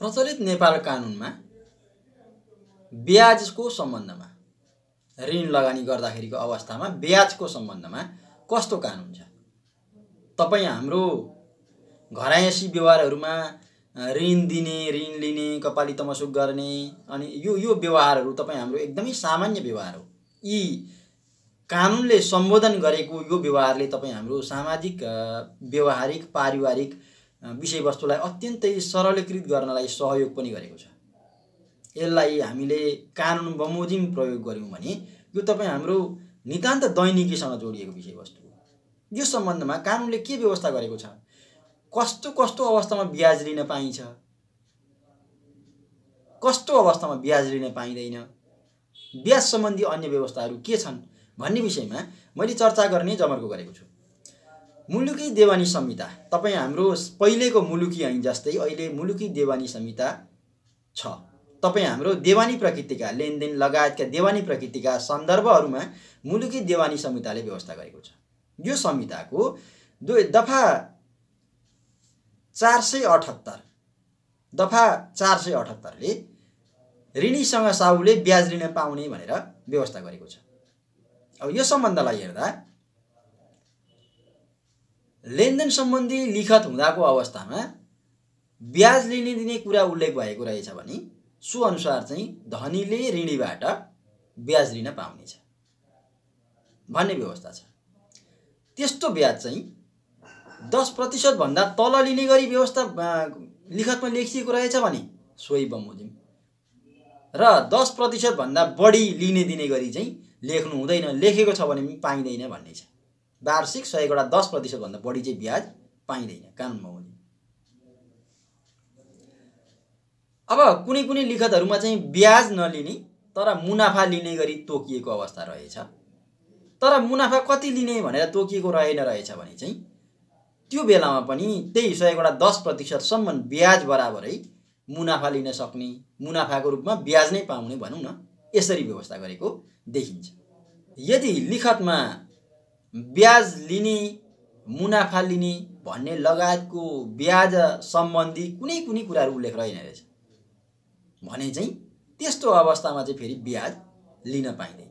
प्रचलित नेपाल कानुनमा ब्याजको सम्बन्धमा ऋण लगानी गर्दाखेरिको अवस्थामा ब्याजको सम्बन्धमा कस्तो कानुन छ तपाईँ हाम्रो घरायसी व्यवहारहरूमा ऋण दिने ऋण लिने कपाली तमसुक गर्ने अनि यो यो व्यवहारहरू तपाईँ हाम्रो एकदमै सामान्य व्यवहार हो यी कानुनले सम्बोधन गरेको यो व्यवहारले तपाईँ हाम्रो सामाजिक व्यवहारिक पारिवारिक विषयवस्तुलाई अत्यन्तै सरलीकृत गर्नलाई सहयोग पनि गरेको छ यसलाई हामीले कानुन बमोजिम प्रयोग गऱ्यौँ भने यो तपाईँ हाम्रो नितान्त दैनिकीसँग जोडिएको विषयवस्तु हो यो सम्बन्धमा कानुनले के व्यवस्था गरेको छ कस्तो कस्तो अवस्थामा ब्याज लिन पाइन्छ कस्तो अवस्थामा ब्याज लिन पाइँदैन ब्याज सम्बन्धी अन्य व्यवस्थाहरू के छन् भन्ने विषयमा मैले चर्चा गर्ने जमर्को गरेको छु मुलुकी देवानी संहिता तपाईँ हाम्रो पहिलेको मुलुकी ऐन जस्तै अहिले मुलुकी देवानी संहिता छ तपाईँ हाम्रो देवानी प्रकृतिका लेनदेन लगायतका देवानी प्रकृतिका सन्दर्भहरूमा मुलुकी देवानी संहिताले व्यवस्था गरेको छ यो संहिताको दुई दफा चार सय अठहत्तर दफा चार सय अठहत्तरले ऋणीसँग साहुले ब्याज ऋण पाउने भनेर व्यवस्था गरेको छ अब यो सम्बन्धलाई हेर्दा लेनदेन सम्बन्धी लिखत हुँदाको अवस्थामा ब्याज लिने दिने कुरा उल्लेख भएको रहेछ भने सो अनुसार चाहिँ धनीले ऋणीबाट ब्याज लिन पाउनेछ भन्ने व्यवस्था छ त्यस्तो ब्याज चाहिँ दस प्रतिशतभन्दा तल लिने गरी व्यवस्था लिखतमा लेखिएको रहेछ भने सोही बमोजिम र दस प्रतिशतभन्दा बढी लिने दिने गरी चाहिँ लेख्नु हुँदैन लेखेको छ भने पनि पाइँदैन भन्ने छ वार्षिक सयवटा दस प्रतिशतभन्दा बढी चाहिँ ब्याज पाइँदैन कानुनमा हुने अब कुनै कुनै लिखतहरूमा चाहिँ ब्याज नलिने तर मुनाफा लिने गरी तोकिएको अवस्था रहेछ तर मुनाफा कति लिने भनेर तोकिएको रहेन रहेछ भने चाहिँ त्यो बेलामा पनि त्यही सयवटा दस प्रतिशतसम्म ब्याज बराबरै मुनाफा लिन सक्ने मुनाफाको रूपमा ब्याज नै पाउने भनौँ न यसरी व्यवस्था गरेको देखिन्छ यदि लिखतमा ब्याज लिने मुनाफा लिने भन्ने लगायतको ब्याज सम्बन्धी कुनै कुनै कुराहरू उल्लेख रहेन रहेछ भने चाहिँ त्यस्तो अवस्थामा चाहिँ फेरि ब्याज लिन पाइँदैन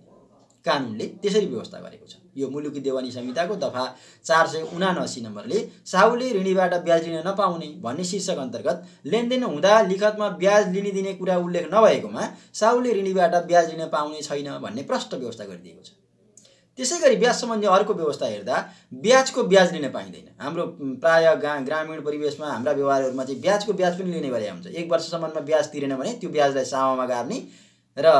कानुनले त्यसरी व्यवस्था गरेको छ यो मुलुकी देवानी संहिताको दफा चार सय उनासी नम्बरले साहुले ऋणीबाट ब्याज लिन नपाउने भन्ने शीर्षक अन्तर्गत लेनदेन हुँदा लिखतमा ब्याज लिने दिने कुरा उल्लेख नभएकोमा साहुले ऋणीबाट ब्याज लिन पाउने छैन भन्ने प्रष्ट व्यवस्था गरिदिएको छ त्यसै गरी ब्याज सम्बन्धी अर्को व्यवस्था हेर्दा ब्याजको ब्याज लिन पाइँदैन हाम्रो प्रायः गा ग्रामीण परिवेशमा हाम्रा व्यवहारहरूमा चाहिँ ब्याजको ब्याज पनि लिने गरे हुन्छ एक वर्षसम्ममा ब्याज तिरेन भने त्यो ब्याजलाई सामामा गार्ने र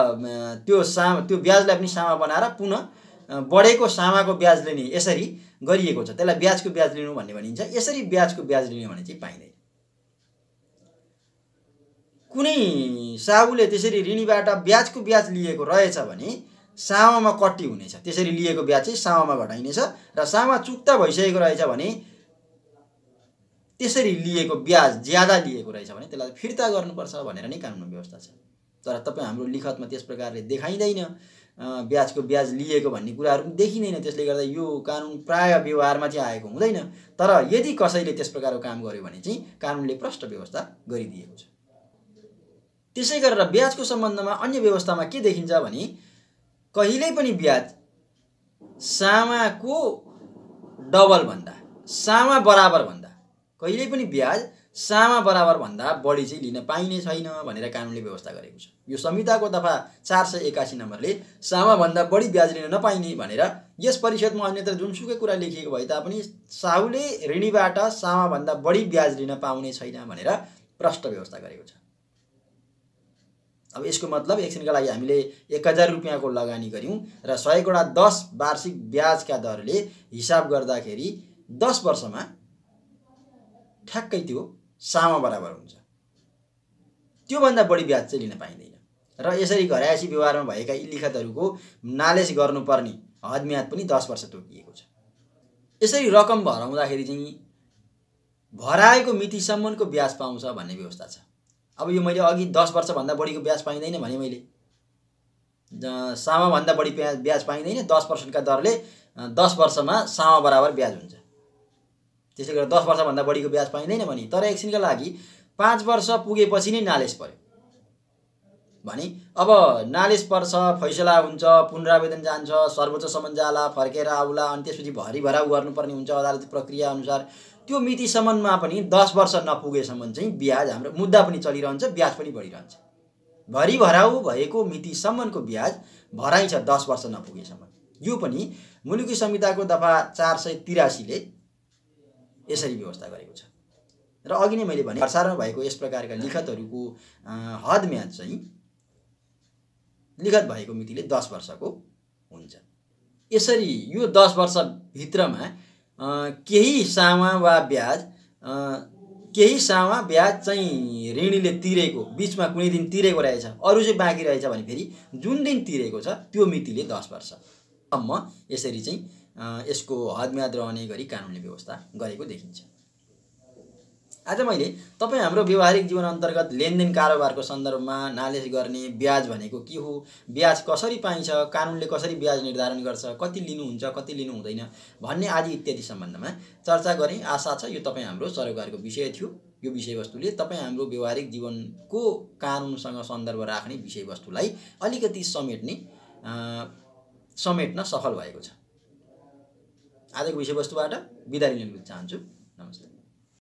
त्यो सामा त्यो ब्याजलाई पनि सामा बनाएर पुनः बढेको सामाको ब्याज लिने यसरी गरिएको छ त्यसलाई ब्याजको ब्याज लिनु भन्ने भनिन्छ यसरी ब्याजको ब्याज लिने भने चाहिँ पाइँदैन कुनै साहुले त्यसरी ऋणीबाट ब्याजको ब्याज लिएको रहेछ भने सामामा कट्टी हुनेछ त्यसरी लिएको ब्याज चाहिँ सामामा घटाइनेछ र सामा चुक्ता भइसकेको रहेछ भने त्यसरी लिएको ब्याज ज्यादा लिएको रहेछ भने त्यसलाई फिर्ता गर्नुपर्छ भनेर नै कानुनको व्यवस्था छ तर तपाईँ हाम्रो लिखतमा त्यस प्रकारले देखाइँदैन ब्याजको ब्याज लिएको भन्ने कुराहरू पनि देखिँदैन त्यसले गर्दा यो कानुन प्राय व्यवहारमा चाहिँ आएको हुँदैन तर यदि कसैले त्यस प्रकारको काम गर्यो भने चाहिँ कानुनले प्रष्ट व्यवस्था गरिदिएको छ त्यसै गरेर ब्याजको सम्बन्धमा अन्य व्यवस्थामा के देखिन्छ भने कहिल्यै पनि ब्याज सामाको डबलभन्दा सामा बराबरभन्दा कहिल्यै पनि ब्याज सामा बराबरभन्दा बढी चाहिँ लिन पाइने छैन भनेर कानुनले व्यवस्था गरेको छ यो संहिताको दफा चार सय एकासी नम्बरले सामाभन्दा बढी ब्याज लिन नपाइने भनेर यस परिषदमा अन्यत्र जुनसुकै कुरा लेखिएको भए तापनि साहुले ऋणीबाट सामाभन्दा बढी ब्याज लिन पाउने छैन भनेर प्रष्ट व्यवस्था गरेको छ अब यसको मतलब एकछिनका लागि हामीले एक हजार रुपियाँको लगानी गऱ्यौँ र सयकडा दस वार्षिक ब्याजका दरले हिसाब गर्दाखेरि दस वर्षमा ठ्याक्कै त्यो सामा बराबर हुन्छ त्योभन्दा बढी ब्याज चाहिँ लिन पाइँदैन र यसरी घरायसी व्यवहारमा भएका लिखतहरूको नालेज गर्नुपर्ने हदम्याद पनि दस वर्ष तोकिएको छ यसरी रकम भराउँदाखेरि चाहिँ भराएको मितिसम्मको ब्याज पाउँछ भन्ने व्यवस्था छ अब यो मैले अघि दस वर्षभन्दा बढीको ब्याज पाइँदैन भने मैले सामाभन्दा बढी ब्याज ब्याज पाइँदैन दस पर्सेन्टका दरले दस वर्षमा सामा बराबर ब्याज हुन्छ त्यसले गर्दा दस वर्षभन्दा बढीको ब्याज पाइँदैन भने तर एकछिनका लागि पाँच वर्ष पुगेपछि नै नालेस पऱ्यो भने अब नालेस पर्छ फैसला हुन्छ पुनरावेदन जान्छ सर्वोच्चसम्म जाला फर्केर आउला अनि त्यसपछि भरिभराउ गर्नुपर्ने हुन्छ प्रक्रिया प्रक्रियाअनुसार त्यो मितिसम्ममा पनि दस वर्ष नपुगेसम्म चाहिँ ब्याज हाम्रो मुद्दा पनि चलिरहन्छ ब्याज पनि बढिरहन्छ भरि भराउ भएको मितिसम्मको ब्याज भराइ छ दस वर्ष नपुगेसम्म यो पनि मुलुकी संहिताको दफा चार सय तिरासीले यसरी व्यवस्था गरेको छ र अघि नै मैले भने प्रसारण भएको यस प्रकारका लिखतहरूको हदम्याद चाहिँ लिखत भएको मितिले दस वर्षको हुन्छ यसरी यो दस वर्षभित्रमा केही सामा वा ब्याज केही सामा ब्याज चाहिँ ऋणीले तिरेको बिचमा कुनै दिन तिरेको रहेछ अरू चाहिँ बाँकी रहेछ भने फेरि जुन दिन तिरेको छ त्यो मितिले दस वर्षसम्म यसरी चाहिँ यसको हदम्याद रहने गरी कानुनले व्यवस्था गरेको देखिन्छ आज मैले तपाईँ हाम्रो व्यवहारिक जीवन अन्तर्गत लेनदेन कारोबारको सन्दर्भमा नालेज गर्ने ब्याज भनेको के हो ब्याज कसरी पाइन्छ कानुनले कसरी ब्याज निर्धारण गर्छ कति लिनुहुन्छ कति लिनु हुँदैन भन्ने आदि इत्यादि सम्बन्धमा चर्चा गरेँ आशा छ यो तपाईँ हाम्रो सरोकारको विषय थियो यो विषयवस्तुले तपाईँ हाम्रो व्यवहारिक जीवनको कानुनसँग सन्दर्भ राख्ने विषयवस्तुलाई अलिकति समेट्ने समेट्न सफल भएको छ आजको विषयवस्तुबाट बिदा लिन चाहन्छु नमस्ते